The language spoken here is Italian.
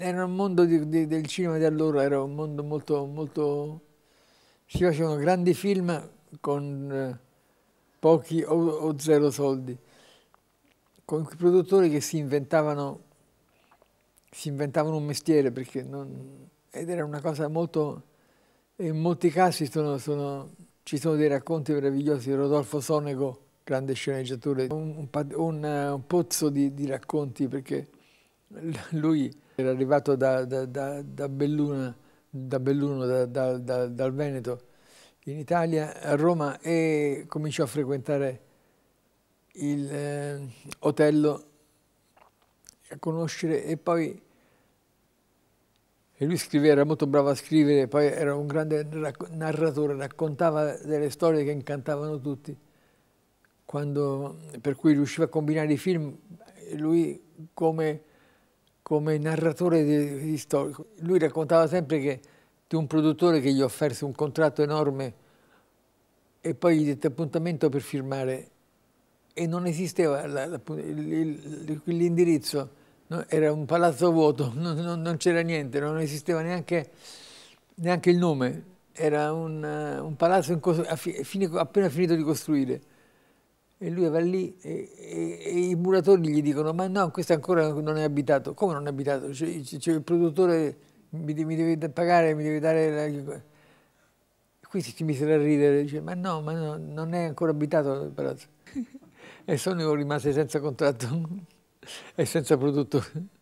era un mondo di, di, del cinema di allora, era un mondo molto, molto... si facevano grandi film con eh, pochi o, o zero soldi, con i produttori che si inventavano, si inventavano un mestiere, perché non, ed era una cosa molto... in molti casi sono, sono, ci sono dei racconti meravigliosi di Rodolfo Sonego, grande sceneggiatore, un, un, un, eh, un pozzo di, di racconti perché Lui era arrivato da, da, da, da Belluna, Belluno, dal Veneto, in Italia, a Roma, e cominciò a frequentare il eh, Otello, a conoscere, e poi e lui scriveva, era molto bravo a scrivere, poi era un grande narratore, raccontava delle storie che incantavano tutti, Quando, per cui riusciva a combinare i film, lui come come narratore di, di storie. Lui raccontava sempre che, di un produttore che gli offerse un contratto enorme e poi gli dette appuntamento per firmare e non esisteva l'indirizzo, era un palazzo vuoto, non, non, non c'era niente, non esisteva neanche, neanche il nome, era un, un palazzo in, appena finito di costruire e lui va lì e, e, e, i muratori gli dicono ma no, questo ancora non è abitato. Come non è abitato? Cioè, cioè il produttore mi, mi, deve pagare, mi deve dare... La... Qui si misero a ridere, dice ma no, ma no, non è ancora abitato il palazzo. e sono rimase senza contratto e senza produttore.